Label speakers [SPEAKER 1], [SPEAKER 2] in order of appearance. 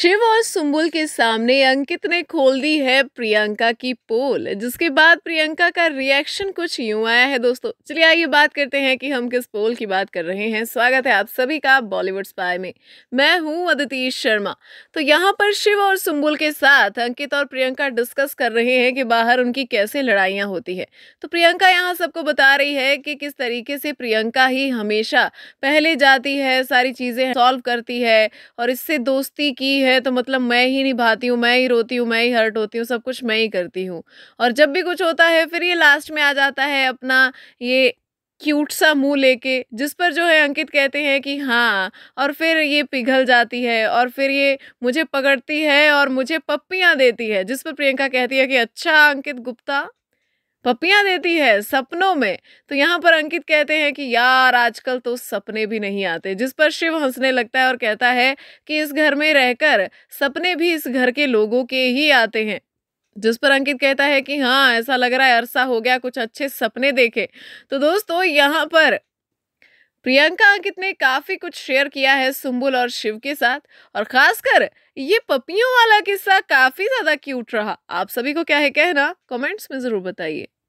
[SPEAKER 1] शिव और सुम्बुल के सामने अंकित ने खोल दी है प्रियंका की पोल जिसके बाद प्रियंका का रिएक्शन कुछ यूं आया है दोस्तों चलिए आइए बात करते हैं कि हम किस पोल की बात कर रहे हैं स्वागत है आप सभी का बॉलीवुड स्पाई में मैं हूं अदिति शर्मा तो यहाँ पर शिव और सुम्बुल के साथ अंकित और प्रियंका डिस्कस कर रहे हैं कि बाहर उनकी कैसे लड़ाइयाँ होती है तो प्रियंका यहाँ सबको बता रही है कि किस तरीके से प्रियंका ही हमेशा पहले जाती है सारी चीज़ें सॉल्व करती है और इससे दोस्ती की है है तो मतलब मैं ही निभाती हूँ मैं ही रोती हूँ मैं ही हर्ट होती हूँ सब कुछ मैं ही करती हूँ और जब भी कुछ होता है फिर ये लास्ट में आ जाता है अपना ये क्यूट सा मुंह लेके जिस पर जो है अंकित कहते हैं कि हाँ और फिर ये पिघल जाती है और फिर ये मुझे पकड़ती है और मुझे पप्पियाँ देती है जिस पर प्रियंका कहती है कि अच्छा अंकित गुप्ता पपियां देती है सपनों में तो यहाँ पर अंकित कहते हैं कि यार आजकल तो सपने भी नहीं आते जिस पर शिव हंसने लगता है और कहता है कि इस घर में रहकर सपने भी इस घर के लोगों के ही आते हैं जिस पर अंकित कहता है कि हाँ ऐसा लग रहा है अरसा हो गया कुछ अच्छे सपने देखे तो दोस्तों यहाँ पर प्रियंका अंकित ने काफ़ी कुछ शेयर किया है सुम्बुल और शिव के साथ और ख़ासकर ये पपियों वाला किस्सा काफ़ी ज़्यादा क्यूट रहा आप सभी को क्या है कहना कमेंट्स में ज़रूर बताइए